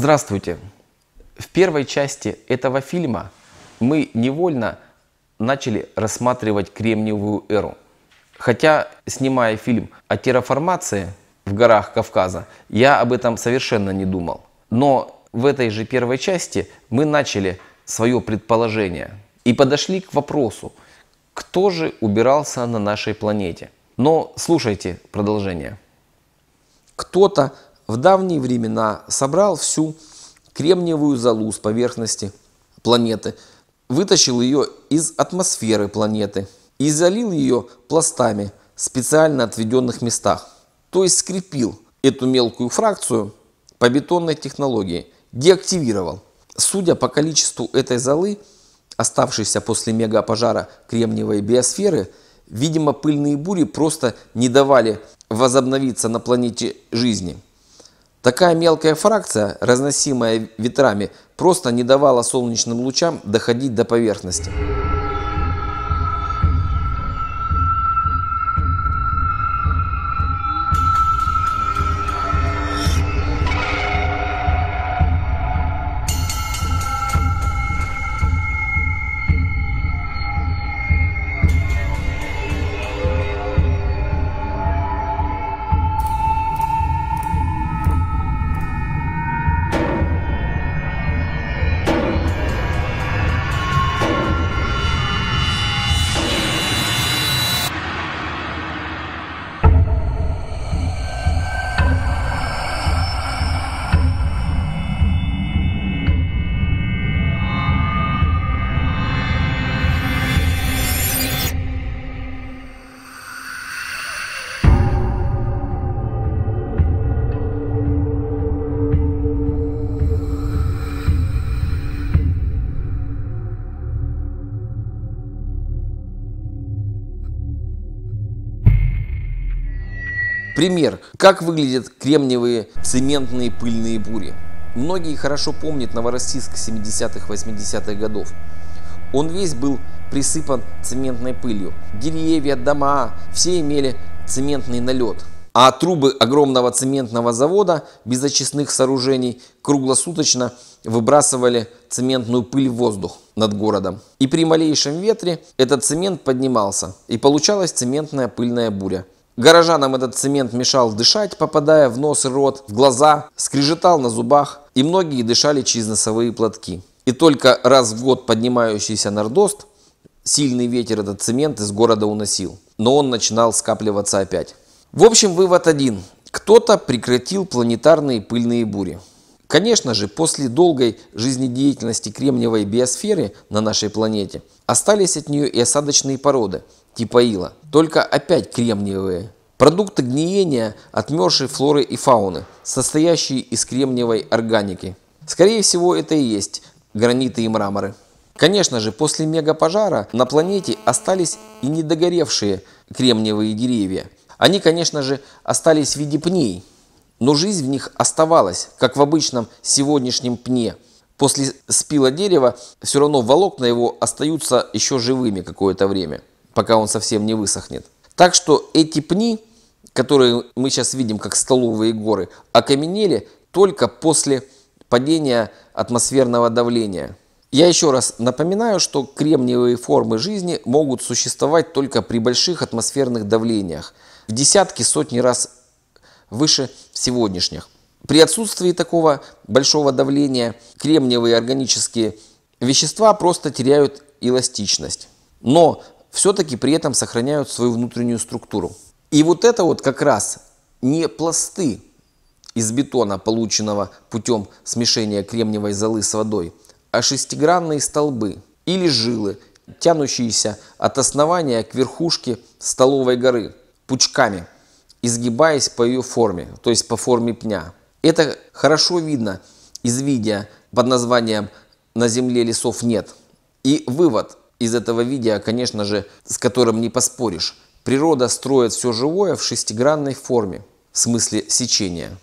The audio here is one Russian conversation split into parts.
Здравствуйте! В первой части этого фильма мы невольно начали рассматривать Кремниевую эру. Хотя, снимая фильм о терраформации в горах Кавказа, я об этом совершенно не думал. Но в этой же первой части мы начали свое предположение и подошли к вопросу, кто же убирался на нашей планете. Но слушайте продолжение. Кто-то в давние времена собрал всю кремниевую залу с поверхности планеты, вытащил ее из атмосферы планеты и залил ее пластами в специально отведенных местах. То есть скрепил эту мелкую фракцию по бетонной технологии, деактивировал. Судя по количеству этой золы, оставшейся после мегапожара кремниевой биосферы, видимо пыльные бури просто не давали возобновиться на планете жизни. Такая мелкая фракция, разносимая ветрами, просто не давала солнечным лучам доходить до поверхности. Пример. Как выглядят кремниевые цементные пыльные бури? Многие хорошо помнят Новороссийск 70-80-х х годов. Он весь был присыпан цементной пылью. Деревья, дома, все имели цементный налет. А трубы огромного цементного завода без очистных сооружений круглосуточно выбрасывали цементную пыль в воздух над городом. И при малейшем ветре этот цемент поднимался, и получалась цементная пыльная буря. Горожанам этот цемент мешал дышать, попадая в нос и рот, в глаза, скрежетал на зубах, и многие дышали через носовые платки. И только раз в год поднимающийся нордост, сильный ветер этот цемент из города уносил. Но он начинал скапливаться опять. В общем, вывод один. Кто-то прекратил планетарные пыльные бури. Конечно же, после долгой жизнедеятельности кремниевой биосферы на нашей планете остались от нее и осадочные породы – типа ила, только опять кремниевые. Продукты гниения отмершей флоры и фауны, состоящие из кремниевой органики. Скорее всего это и есть граниты и мраморы. Конечно же, после мегапожара на планете остались и недогоревшие кремниевые деревья. Они, конечно же, остались в виде пней, но жизнь в них оставалась, как в обычном сегодняшнем пне. После спила дерева все равно волокна его остаются еще живыми какое-то время пока он совсем не высохнет. Так что эти пни, которые мы сейчас видим как столовые горы, окаменели только после падения атмосферного давления. Я еще раз напоминаю, что кремниевые формы жизни могут существовать только при больших атмосферных давлениях, в десятки, сотни раз выше сегодняшних. При отсутствии такого большого давления кремниевые органические вещества просто теряют эластичность. Но все-таки при этом сохраняют свою внутреннюю структуру. И вот это вот как раз не пласты из бетона, полученного путем смешения кремниевой золы с водой, а шестигранные столбы или жилы, тянущиеся от основания к верхушке столовой горы пучками, изгибаясь по ее форме, то есть по форме пня. Это хорошо видно из видео под названием «На земле лесов нет». И вывод из этого видео, конечно же, с которым не поспоришь. Природа строит все живое в шестигранной форме, в смысле сечения.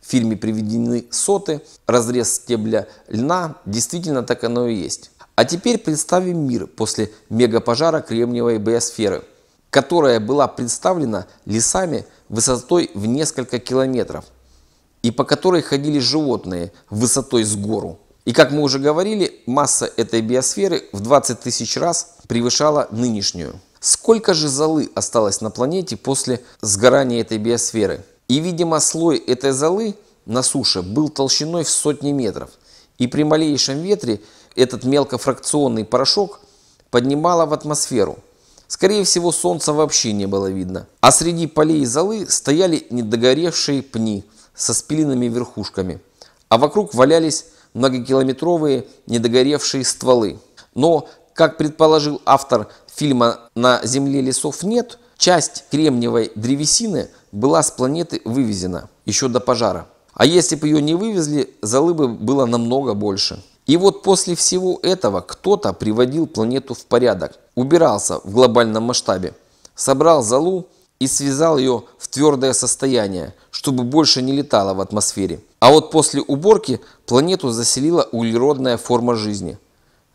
В фильме приведены соты, разрез стебля льна, действительно так оно и есть. А теперь представим мир после мегапожара Кремниевой биосферы, которая была представлена лесами высотой в несколько километров и по которой ходили животные высотой с гору. И как мы уже говорили, масса этой биосферы в 20 тысяч раз превышала нынешнюю. Сколько же золы осталось на планете после сгорания этой биосферы? И, видимо, слой этой золы на суше был толщиной в сотни метров. И при малейшем ветре этот мелкофракционный порошок поднимало в атмосферу. Скорее всего, солнца вообще не было видно. А среди полей золы стояли недогоревшие пни со спиленными верхушками. А вокруг валялись многокилометровые недогоревшие стволы. Но, как предположил автор фильма «На земле лесов нет», часть кремниевой древесины была с планеты вывезена еще до пожара. А если бы ее не вывезли, золы бы было намного больше. И вот после всего этого кто-то приводил планету в порядок, убирался в глобальном масштабе, собрал залу и связал ее в твердое состояние, чтобы больше не летала в атмосфере. А вот после уборки планету заселила углеродная форма жизни.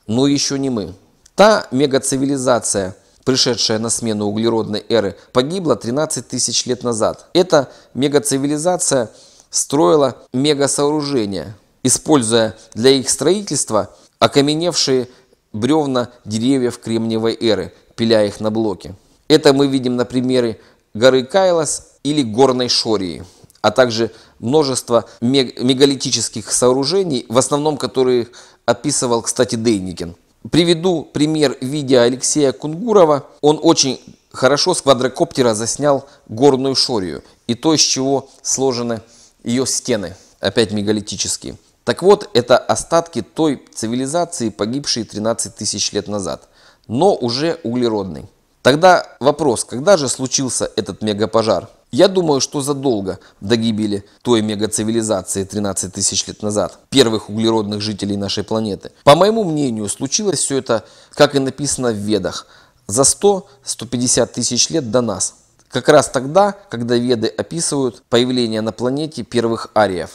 Но еще не мы. Та мегацивилизация, пришедшая на смену углеродной эры, погибла 13 тысяч лет назад. Эта мегацивилизация строила мегасооружения, используя для их строительства окаменевшие бревна деревьев Кремниевой эры, пиля их на блоки. Это мы видим на примере горы Кайлас или горной Шории а также множество мегалитических сооружений, в основном которые описывал, кстати, Дейникин. Приведу пример видео Алексея Кунгурова. Он очень хорошо с квадрокоптера заснял горную шорию и то, из чего сложены ее стены, опять мегалитические. Так вот, это остатки той цивилизации, погибшей 13 тысяч лет назад, но уже углеродной. Тогда вопрос, когда же случился этот мегапожар? Я думаю, что задолго до гибели той мегацивилизации 13 тысяч лет назад, первых углеродных жителей нашей планеты. По моему мнению, случилось все это, как и написано в Ведах, за 100-150 тысяч лет до нас. Как раз тогда, когда Веды описывают появление на планете первых ариев.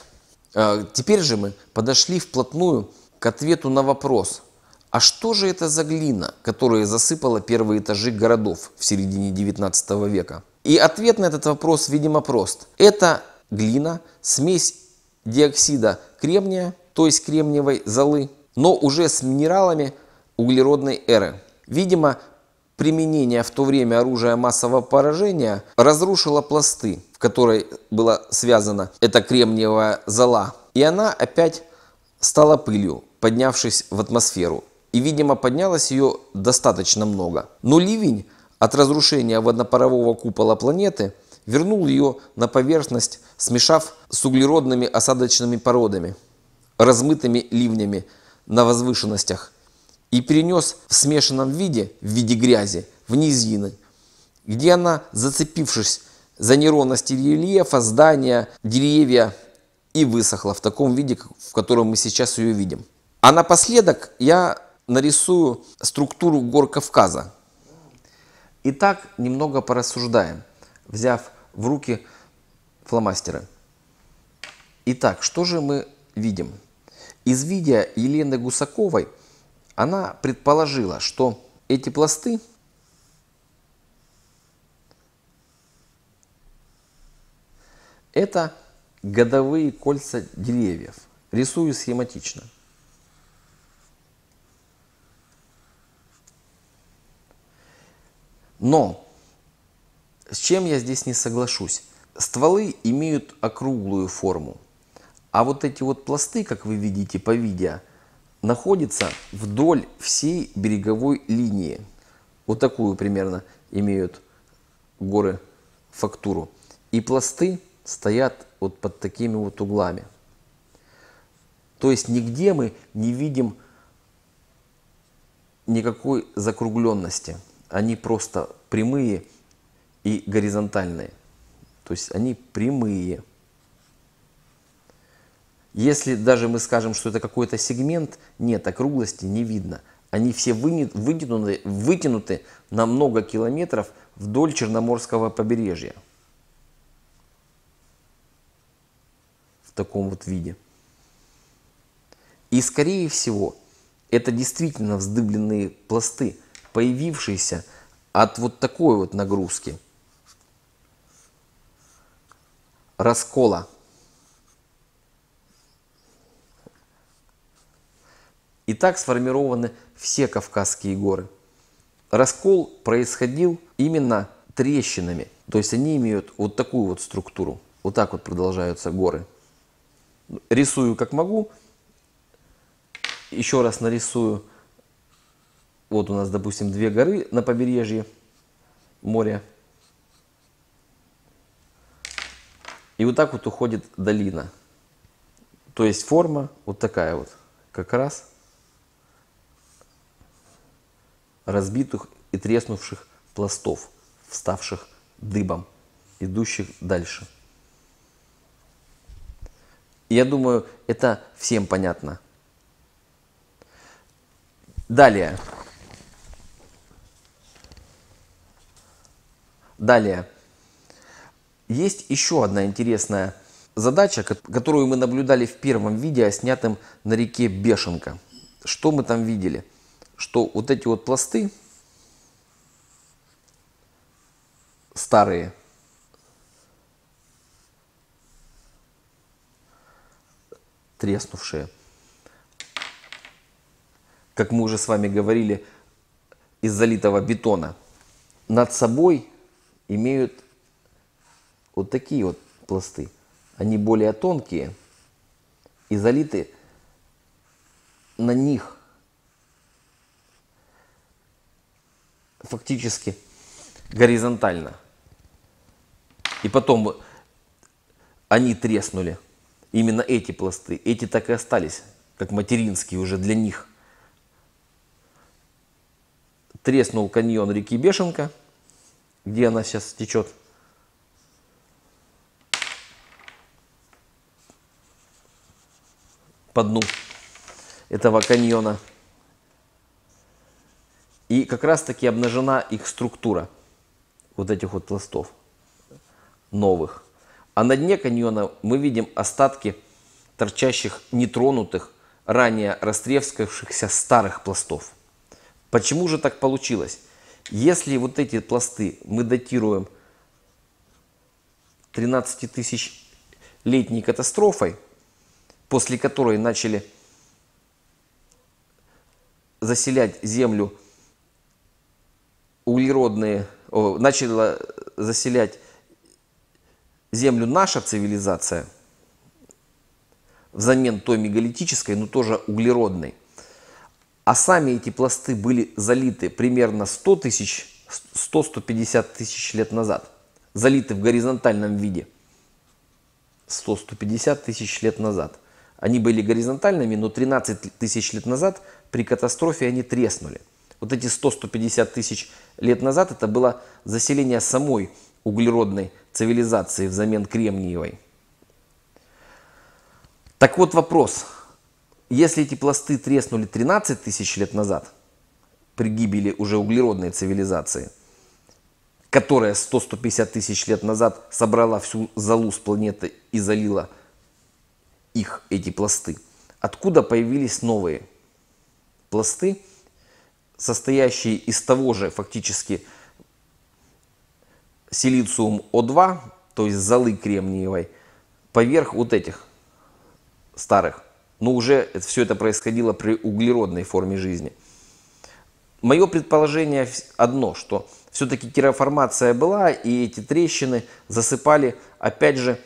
А, теперь же мы подошли вплотную к ответу на вопрос, а что же это за глина, которая засыпала первые этажи городов в середине 19 века? И ответ на этот вопрос, видимо, прост. Это глина, смесь диоксида кремния, то есть кремниевой золы, но уже с минералами углеродной эры. Видимо, применение в то время оружия массового поражения разрушило пласты, в которой была связана эта кремниевая зола. И она опять стала пылью, поднявшись в атмосферу. И, видимо, поднялось ее достаточно много. Но ливень от разрушения водно-парового купола планеты вернул ее на поверхность, смешав с углеродными осадочными породами, размытыми ливнями на возвышенностях, и перенес в смешанном виде, в виде грязи, в низины, где она, зацепившись за неровности рельефа, здания, деревья, и высохла в таком виде, в котором мы сейчас ее видим. А напоследок я нарисую структуру гор Кавказа, Итак, немного порассуждаем, взяв в руки фломастеры. Итак, что же мы видим? Из видео Елены Гусаковой она предположила, что эти пласты это годовые кольца деревьев. Рисую схематично. Но с чем я здесь не соглашусь? Стволы имеют округлую форму, а вот эти вот пласты, как вы видите по видео, находятся вдоль всей береговой линии. Вот такую примерно имеют горы фактуру. И пласты стоят вот под такими вот углами. То есть нигде мы не видим никакой закругленности они просто прямые и горизонтальные. То есть они прямые. Если даже мы скажем, что это какой-то сегмент, нет, округлости не видно. Они все вытянуты, вытянуты на много километров вдоль Черноморского побережья. В таком вот виде. И скорее всего, это действительно вздыбленные пласты – появившийся от вот такой вот нагрузки, раскола. И так сформированы все Кавказские горы. Раскол происходил именно трещинами, то есть они имеют вот такую вот структуру. Вот так вот продолжаются горы. Рисую как могу, еще раз нарисую вот у нас, допустим, две горы на побережье моря. И вот так вот уходит долина. То есть форма вот такая вот, как раз разбитых и треснувших пластов, вставших дыбом, идущих дальше. Я думаю, это всем понятно. Далее. Далее. Есть еще одна интересная задача, которую мы наблюдали в первом видео, снятом на реке Бешенка. Что мы там видели? Что вот эти вот пласты старые, треснувшие, как мы уже с вами говорили, из залитого бетона. Над собой имеют вот такие вот пласты. Они более тонкие и залиты на них фактически горизонтально. И потом они треснули. Именно эти пласты. Эти так и остались, как материнские уже для них. Треснул каньон реки Бешенко – где она сейчас течет. По дну этого каньона. И как раз таки обнажена их структура вот этих вот пластов новых. А на дне каньона мы видим остатки торчащих нетронутых, ранее растрескавшихся старых пластов. Почему же так получилось? Если вот эти пласты мы датируем 13 тысяч летней катастрофой, после которой начали заселять землю углеродные, о, начала заселять землю наша цивилизация взамен той мегалитической, но тоже углеродной, а сами эти пласты были залиты примерно 100 тысяч, 100-150 тысяч лет назад, залиты в горизонтальном виде. 100-150 тысяч лет назад. Они были горизонтальными, но 13 тысяч лет назад при катастрофе они треснули. Вот эти 100-150 тысяч лет назад это было заселение самой углеродной цивилизации взамен кремниевой. Так вот вопрос, если эти пласты треснули 13 тысяч лет назад, при гибели уже углеродной цивилизации, которая 100-150 тысяч лет назад собрала всю залу с планеты и залила их, эти пласты, откуда появились новые пласты, состоящие из того же фактически силициум О2, то есть золы кремниевой, поверх вот этих старых но уже все это происходило при углеродной форме жизни. Мое предположение одно, что все-таки терраформация была, и эти трещины засыпали, опять же,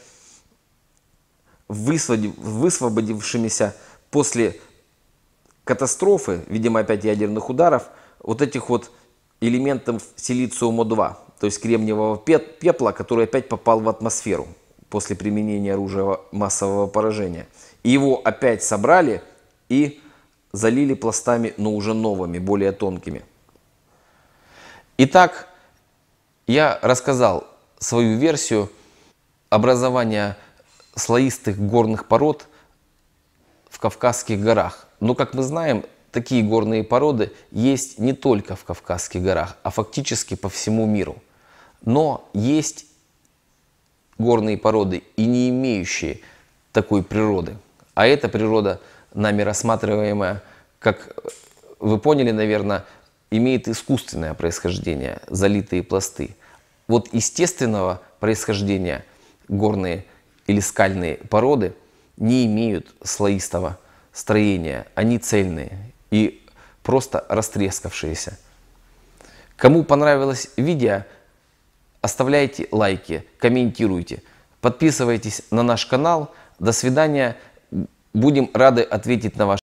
высвободившимися после катастрофы, видимо, опять ядерных ударов, вот этих вот элементов силициума-2, то есть кремниевого пепла, который опять попал в атмосферу после применения оружия массового поражения. Его опять собрали и залили пластами, но уже новыми, более тонкими. Итак, я рассказал свою версию образования слоистых горных пород в Кавказских горах. Но, как мы знаем, такие горные породы есть не только в Кавказских горах, а фактически по всему миру. Но есть горные породы и не имеющие такой природы – а эта природа, нами рассматриваемая, как вы поняли, наверное, имеет искусственное происхождение, залитые пласты. Вот естественного происхождения горные или скальные породы не имеют слоистого строения, они цельные и просто растрескавшиеся. Кому понравилось видео, оставляйте лайки, комментируйте, подписывайтесь на наш канал. До свидания. Будем рады ответить на ваши